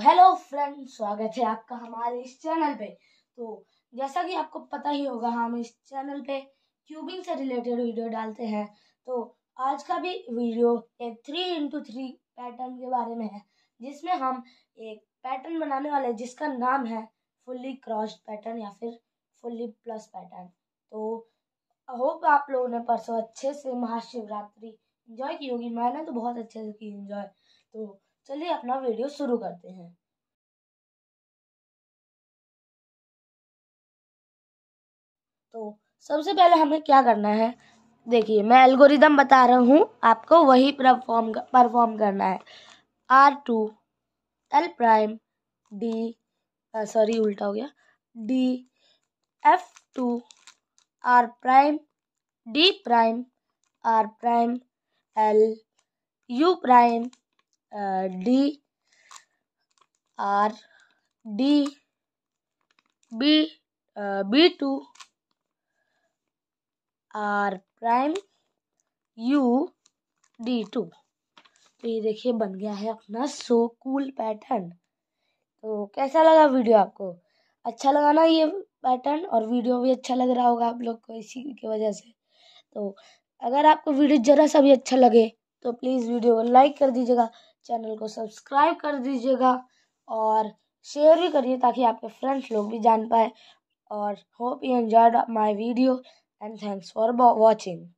hello friend स्वागत है आपका हमारे इस चैनल पे तो जैसा कि आपको पता ही होगा हम इस चैनल पे क्यूबिंग से रिलेटेड वीडियो डालते हैं तो आज का भी वीडियो एक थ्री इंटू थ्री पैटर्न के बारे में है जिसमें हम एक पैटर्न बनाने वाले हैं जिसका नाम है फुल्ली क्रॉस्ड पैटर्न या फिर फुल्ली प्लस पैटर्न तो होप आप लोगों ने परसों अच्छे से महाशिवरात्रि इंजॉय की होगी मैंने तो बहुत अच्छे से की इंजॉय तो चलिए अपना वीडियो शुरू करते हैं तो सबसे पहले हमें क्या करना है देखिए मैं एल्गोरिदम बता रहा हूँ आपको वही परफॉर्म परफॉर्म करना है R two L prime D sorry उल्टा हो गया D F two R prime D prime R prime L U prime D R D B B two R prime U D two तो ये देखिए बन गया है अपना सो कूल पैटर्न तो कैसा लगा वीडियो आपको अच्छा लगा ना ये पैटर्न और वीडियो भी अच्छा लग रहा होगा आप लोग को इसी की वजह से तो अगर आपको वीडियो ज़रा सा भी अच्छा लगे तो प्लीज़ वीडियो को लाइक कर दीजिएगा चैनल को सब्सक्राइब कर दीजिएगा और शेयर भी करिए ताकि आपके फ्रेंड्स लोग भी जान पाए और hope you enjoyed my video and thanks for watching